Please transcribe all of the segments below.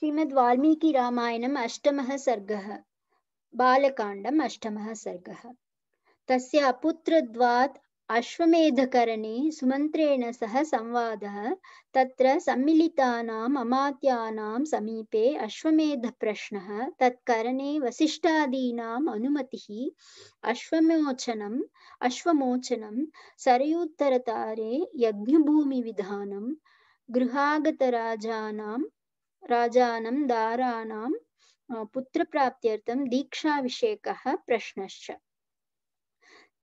श्रीमद्वाल्मीकिरामायणम् अष्टमः सर्गः बालकाण्डम् अष्टमः सर्गः तस्य अपुत्रद्वात् अश्वमेधकरणे सुमन्त्रेण सह संवादः तत्र सम्मिलितानाम् अमात्यानां समीपे अश्वमेधप्रश्नः तत्करणे वसिष्ठादीनाम् अनुमतिः अश्वमोचनम् अश्वमोचनं सरयूत्तरतारे यज्ञभूमिविधानं गृहागतराजानां राजानं दाराणां पुत्रप्राप्त्यर्थं दीक्षाभिषेकः प्रश्नश्च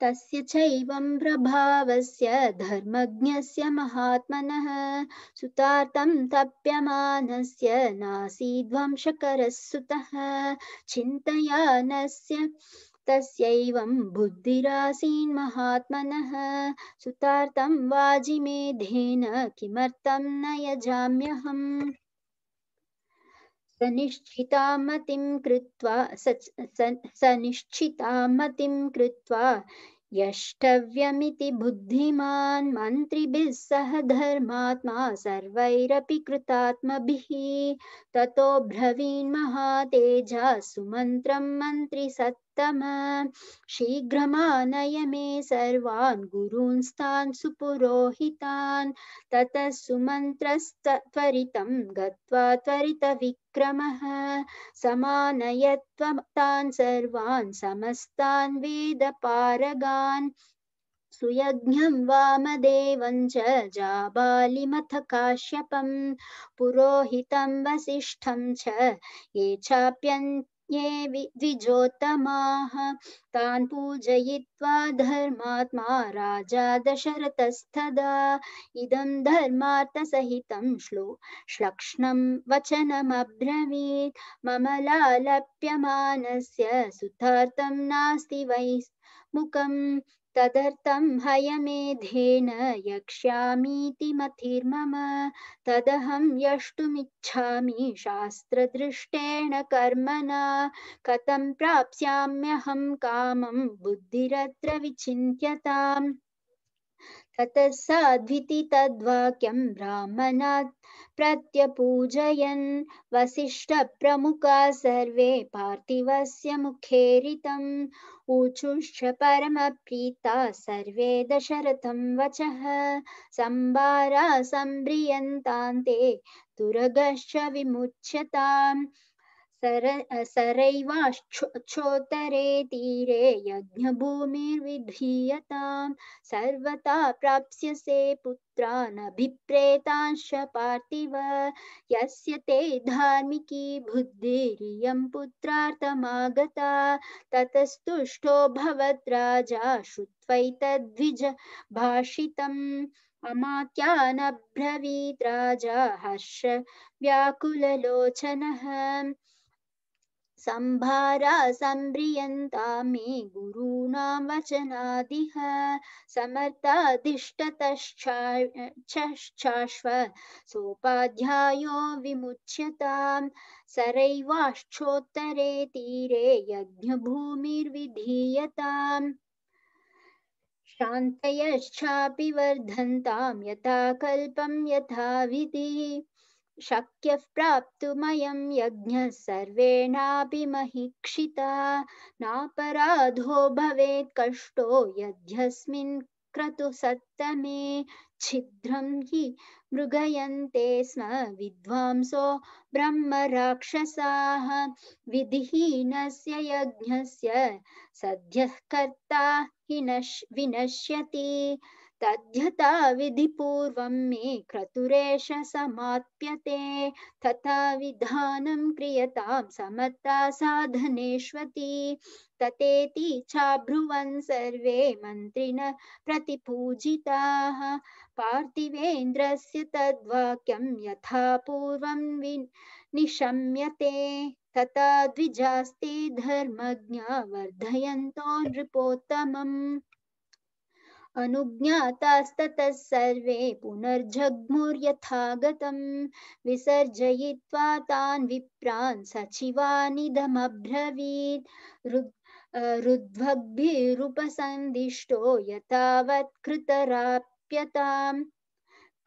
तस्य चैवं प्रभावस्य धर्मज्ञस्य महात्मनः सुतार्तं तप्यमानस्य नासीध्वंशकरः सुतः चिन्तयानस्य तस्यैवं बुद्धिरासीन् महात्मनः सुतार्तं वाजिमेधेन किमर्थं न यजाम्यहम् सनिश्चिता मतिं कृत्वा सनिश्चितां मतिं कृत्वा यष्टव्यमिति बुद्धिमान् मन्त्रिभिः सह धर्मात्मा सर्वैरपि कृतात्मभिः ततो ब्रवीन्महातेजा सुमन्त्रं मन्त्रिसत् पुरुषोत्तम शीघ्रमानय मे सर्वान् गुरूंस्तान् सुपुरोहितान् ततः सुमन्त्रस्त्वरितं गत्वा त्वरितविक्रमः समानयत्वतान् सर्वान् समस्तान् वेदपारगान् सुयज्ञं वामदेवं च जाबालिमथ काश्यपं पुरोहितं वसिष्ठं च ये चाप्यन् ये द्विजोत्तमाः तान् पूजयित्वा धर्मात्मा राजा दशरथस्तदा इदं धर्मार्थसहितं श्लो श्लक्ष्णं वचनमब्रवीत् मम लालप्यमानस्य सुतार्थं नास्ति वै मुखं तदर्थं हयमेधेन यक्ष्यामीति मतिर्मम तदहं यष्टुमिच्छामि शास्त्रदृष्टेण कर्मणा कथं प्राप्स्याम्यहं कामं बुद्धिरत्र विचिन्त्यताम् ततः तद्वाक्यं ब्राह्मणात् प्रत्यपूजयन् वसिष्ठप्रमुखा सर्वे पार्थिवस्य मुखेरितम् ऊचुश्च परमप्रीता सर्वे दशरथं वचः सम्भारा सम्भ्रियन्तान्ते दुरगश्च विमुच्यताम् सर सरैवाश्चोत्तरे तीरे यज्ञभूमिर्विधीयतां सर्वथा प्राप्स्यसे पुत्रानभिप्रेतांश्च पार्थिव यस्य ते धार्मिकी बुद्धिरियं पुत्रार्थमागता ततस्तुष्टो भवद्राजा श्रुत्वैतद्विज भाषितम् अमात्यानब्रवीत् राजा हर्ष व्याकुललोचनः संभारा संभ्रियन्ता मे गुरूणां वचनादिह समर्थाधिष्ठतश्चाश्व सोपाध्यायो विमुच्यताम् सरैवाश्चोत्तरे तीरे यज्ञभूमिर्विधीयताम् शान्तयश्चापि वर्धन्तां यथा कल्पं यथाविधिः शक्य प्राप्त यज्ञः यज्ञ महिक्षिता नापराधो भवे कष्टो यज्ञस्मिन् सत्तमे छिद्रम हि मृगयन्ते स्म विद्वांसो ब्रह्मराक्षसाः विधिहीनस्य यज्ञस्य सद्यः कर्ता हि नश् विनश्यति तद्यथा विधिपूर्वं मे क्रतुरेश समाप्यते तथा विधानं क्रियतां समता साधनेष्वती ततेति चाब्रुवन् सर्वे मन्त्रिण प्रतिपूजिताः पार्थिवेन्द्रस्य तद्वाक्यं यथा पूर्वं निशम्यते तथा द्विजास्ते धर्मज्ञा वर्धयन्तो नृपोत्तमम् अनुज्ञातास्ततः सर्वे पुनर्जग्मुर्यथागतं विसर्जयित्वा तान् विप्रान् सचिवानिदमब्रवीत् रुद्भग्भिरुपसन्दिष्टो यथावत् कृतराप्यताम्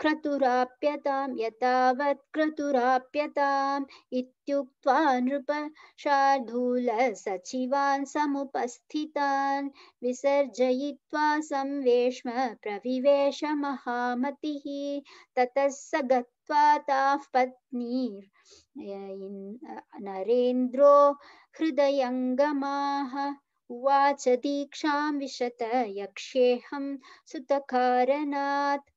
क्रतुराप्यतां यतावत् क्रतुराप्यताम् इत्युक्त्वा नृप समुपस्थितान् विसर्जयित्वा संवेश्म प्रविवेश महामतिः ततः स गत्वा ताः पत्नीर् नरेन्द्रो हृदयङ्गमाः उवाच दीक्षां विशत यक्ष्येऽहं सुतकारणात्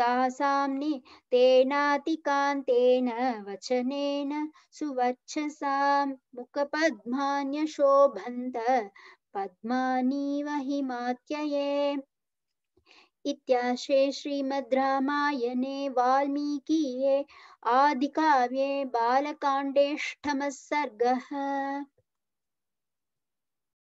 तासाम्नि तेनातिकान्तेन वचनेन सुवच्छसां मुखपद्मान्यशोभन्त पद्मानीव इत्याशे श्रीमद् वाल्मीकीये आदिकाव्ये बालकाण्डेष्ठमः सर्गः